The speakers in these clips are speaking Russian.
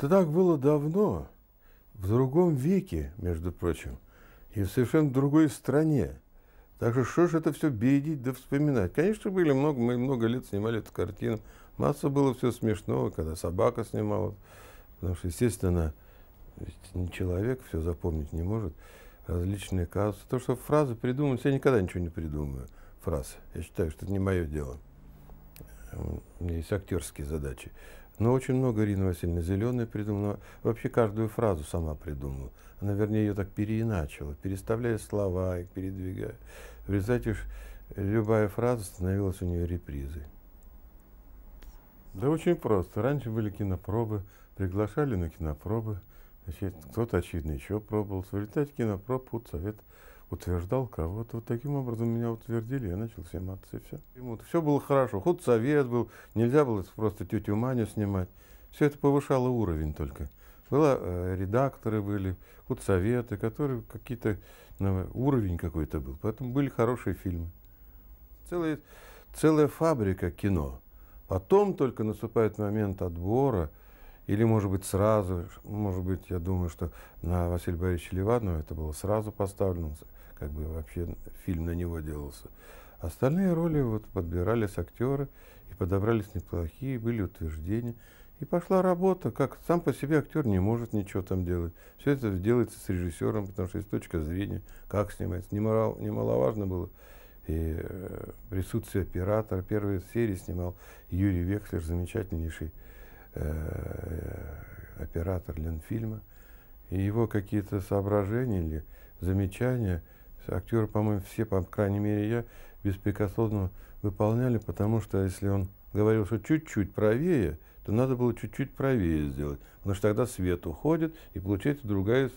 Это так было давно, в другом веке, между прочим, и в совершенно другой стране. Так что что ж это все бедить да вспоминать? Конечно, были много, мы много лет снимали эту картину. Масса было все смешного, когда собака снимала. Потому что, естественно, не человек все запомнить не может. Различные казусы. То, что фразы придумываются, я никогда ничего не придумываю. Фраз. Я считаю, что это не мое дело. У меня есть актерские задачи. Но очень много Ирина Васильевна Зеленая придумала. Вообще каждую фразу сама придумала. Она, вернее, ее так переиначила, переставляя слова, их передвигая. В результате любая фраза становилась у нее репризой. Да очень просто. Раньше были кинопробы, приглашали на кинопробы. Кто-то, очевидно, еще пробовал. В результате кинопроб, путь, совет утверждал кого-то. Вот таким образом меня утвердили, я начал сниматься, и все. Ему все было хорошо. Худ совет был, нельзя было просто тетю Маню снимать. Все это повышало уровень только. Было, э, редакторы были, худсоветы, которые какие-то, ну, уровень какой-то был. Поэтому были хорошие фильмы. Целая, целая фабрика кино. Потом только наступает момент отбора, или, может быть, сразу, может быть, я думаю, что на Василия Борисовича Ливанова это было сразу поставлено, как бы вообще фильм на него делался. Остальные роли вот подбирались актеры, и подобрались неплохие, были утверждения. И пошла работа, как сам по себе актер не может ничего там делать. Все это делается с режиссером, потому что есть точка зрения, как снимается. Немало, немаловажно было и э, присутствие оператора. Первые серии снимал Юрий Векслер, замечательнейший э, э оператор Ленфильма. И его какие-то соображения или замечания – Актеры, по-моему, все, по крайней мере, я, беспрекословно выполняли, потому что если он говорил, что чуть-чуть правее, то надо было чуть-чуть правее сделать, потому что тогда свет уходит, и получается другая,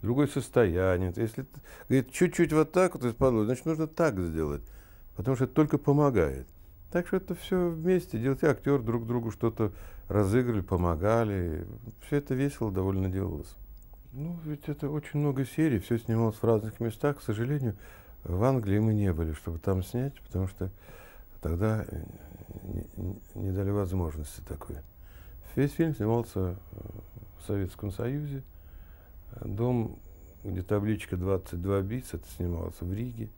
другое состояние. Если говорит, чуть-чуть вот так вот исподволь, значит, нужно так сделать, потому что это только помогает. Так что это все вместе делать. И актер друг другу что-то разыгрывали, помогали. Все это весело довольно делалось. Ну, ведь это очень много серий, все снималось в разных местах. К сожалению, в Англии мы не были, чтобы там снять, потому что тогда э, не, дали возможности такой. Весь фильм снимался э, в Советском Союзе. Дом, где табличка 22 биц, это снимался в Риге.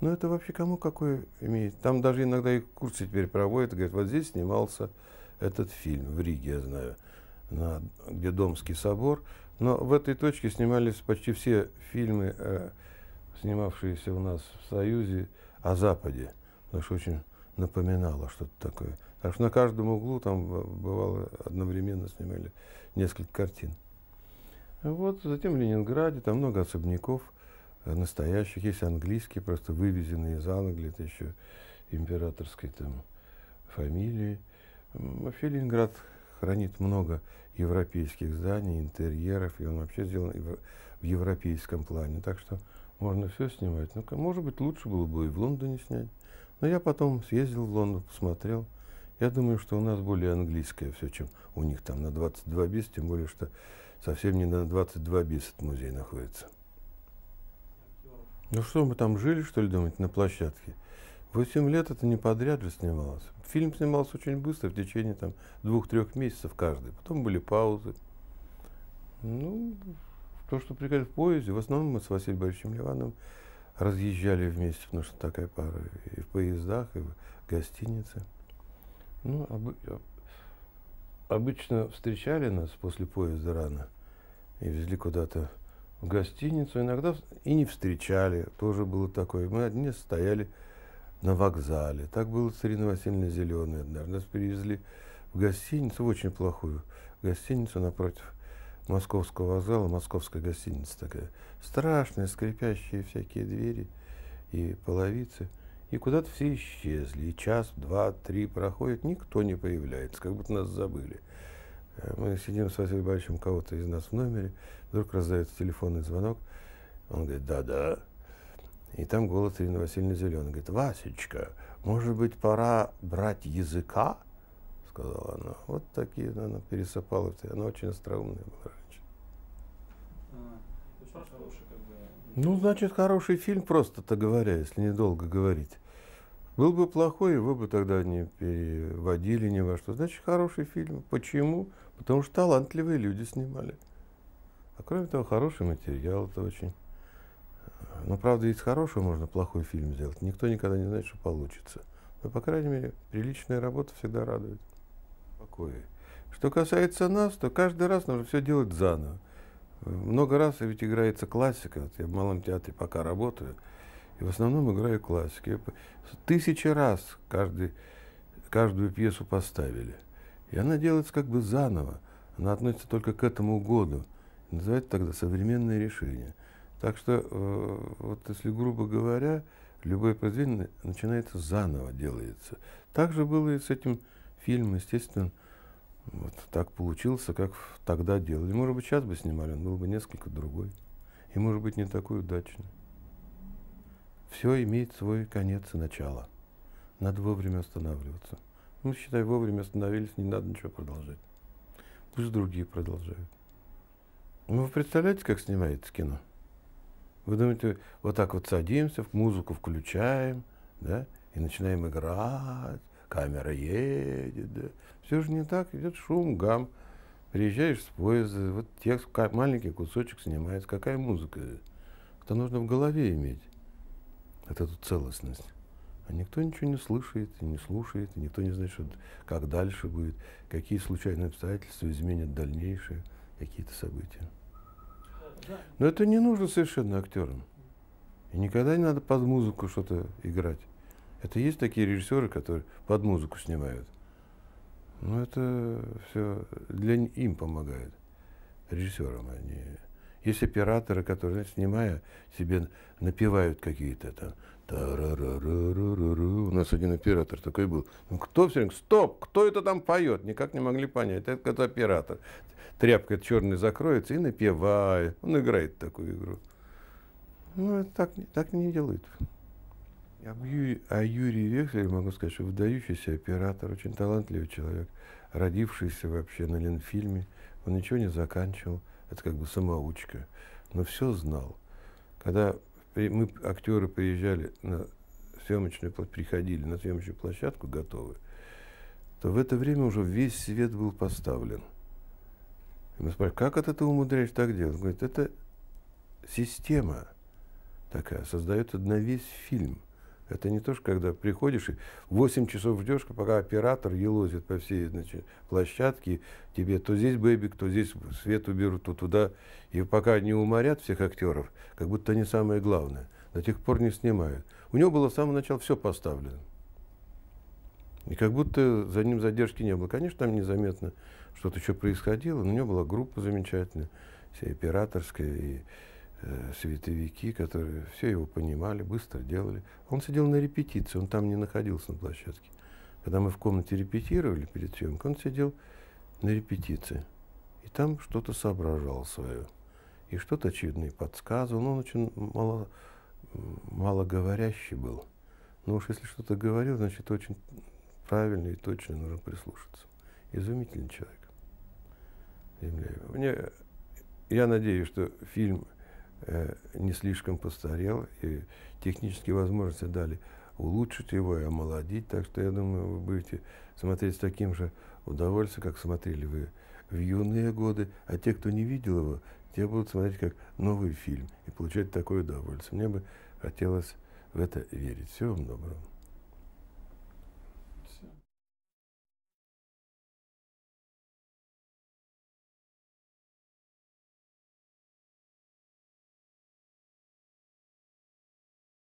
Но ну, это вообще кому какой имеет. Там даже иногда и курсы теперь проводят, говорят, вот здесь снимался этот фильм в Риге, я знаю где Домский собор. Но в этой точке снимались почти все фильмы, э, снимавшиеся у нас в Союзе, о Западе. Потому что очень напоминало что-то такое. Так что на каждом углу там э, бывало одновременно снимали несколько картин. Вот, затем в Ленинграде, там много особняков э, настоящих, есть английские, просто вывезенные из Англии, это еще императорской там фамилии. Вообще Ленинград хранит много европейских зданий, интерьеров, и он вообще сделан в европейском плане. Так что можно все снимать. Ну, может быть, лучше было бы и в Лондоне снять. Но я потом съездил в Лондон, посмотрел. Я думаю, что у нас более английское все, чем у них там на 22 бис, тем более, что совсем не на 22 бис этот музей находится. Ну что, мы там жили, что ли, думаете, на площадке? Восемь лет это не подряд же снималось. Фильм снимался очень быстро, в течение там двух-трех месяцев каждый. Потом были паузы. Ну, то, что приходит в поезде, в основном мы с Василием Борисовичем Ливановым разъезжали вместе, потому что такая пара и в поездах, и в гостинице. Ну, об, а, обычно встречали нас после поезда рано и везли куда-то в гостиницу. Иногда и не встречали, тоже было такое. Мы одни стояли на вокзале. Так было с Ириной Васильевной Зеленой однажды. Нас перевезли в гостиницу, в очень плохую гостиницу напротив московского вокзала, московская гостиница такая. Страшная, скрипящие всякие двери и половицы. И куда-то все исчезли. И час, два, три проходит, никто не появляется, как будто нас забыли. Э, мы сидим с Василием Борисовичем кого-то из нас в номере, вдруг раздается телефонный звонок. Он говорит, да-да, и там голос Ирины Васильевны Зеленой говорит, «Васечка, может быть, пора брать языка?» Сказала она. Вот такие она пересыпала. Она очень остроумная была а, раньше. Ну, значит, хороший фильм, просто-то говоря, если недолго говорить. Был бы плохой, его бы тогда не переводили ни во что. Значит, хороший фильм. Почему? Потому что талантливые люди снимали. А кроме того, хороший материал, это очень но, правда, из хорошего можно плохой фильм сделать. Никто никогда не знает, что получится. Но, по крайней мере, приличная работа всегда радует. Покой. Что касается нас, то каждый раз нужно все делать заново. Много раз ведь играется классика. Вот я в Малом театре пока работаю. И в основном играю классики. тысячи раз каждый, каждую пьесу поставили. И она делается как бы заново. Она относится только к этому году. Называется тогда современное решение – так что, э, вот если грубо говоря, любое произведение начинается заново, делается. Так же было и с этим фильмом, естественно, вот так получился, как тогда делали. Может быть, сейчас бы снимали, он был бы несколько другой. И, может быть, не такой удачный. Все имеет свой конец и начало. Надо вовремя останавливаться. Мы ну, считай, вовремя остановились, не надо ничего продолжать. Пусть другие продолжают. Ну, вы представляете, как снимается кино? Вы думаете, вот так вот садимся, музыку включаем, да, и начинаем играть, камера едет, да. Все же не так, идет шум, гам. Приезжаешь с поезда, вот текст, маленький кусочек снимается, какая музыка. Это нужно в голове иметь, вот эту целостность. А никто ничего не слышит, и не слушает, никто не знает, что, как дальше будет, какие случайные обстоятельства изменят дальнейшие какие-то события. Но это не нужно совершенно актерам. И никогда не надо под музыку что-то играть. Это есть такие режиссеры, которые под музыку снимают. Но это все для им помогает, режиссерам. Они... Есть операторы, которые, знаете, снимая, себе напевают какие-то там у нас один оператор такой был. Ну кто все время? Стоп! Кто это там поет? Никак не могли понять. Это, это оператор. Тряпка черная закроется и напевает. Он играет такую игру. Ну, это так, так не делают. Об Юри, о Юрии Векселе могу сказать, что выдающийся оператор, очень талантливый человек, родившийся вообще на Ленфильме. Он ничего не заканчивал. Это как бы самоучка. Но все знал. Когда мы, актеры, приезжали на съемочную, площадку, приходили на съемочную площадку готовы. то в это время уже весь свет был поставлен. И мы спрашиваем, как это ты умудряешь так делать? Он говорит, это система такая, создается на весь фильм. Это не то, что когда приходишь и 8 часов ждешь, пока оператор елозит по всей значит, площадке, тебе то здесь бэбик, то здесь свет уберут, то туда. И пока не уморят всех актеров, как будто они самое главное, до тех пор не снимают. У него было с самого начала все поставлено. И как будто за ним задержки не было. Конечно, там незаметно что-то еще происходило, но у него была группа замечательная, вся операторская. И Э, световики, которые все его понимали, быстро делали. Он сидел на репетиции, он там не находился на площадке. Когда мы в комнате репетировали перед съемкой, он сидел на репетиции. И там что-то соображал свое. И что-то, очевидно, подсказывал. Но ну, он очень мало, мало говорящий был. Но ну уж если что-то говорил, значит, очень правильно и точно нужно прислушаться. Изумительный человек. Земля его. Мне, я надеюсь, что фильм Э, не слишком постарел, и технические возможности дали улучшить его и омолодить. Так что, я думаю, вы будете смотреть с таким же удовольствием, как смотрели вы в юные годы. А те, кто не видел его, те будут смотреть как новый фильм и получать такое удовольствие. Мне бы хотелось в это верить. Всего вам доброго.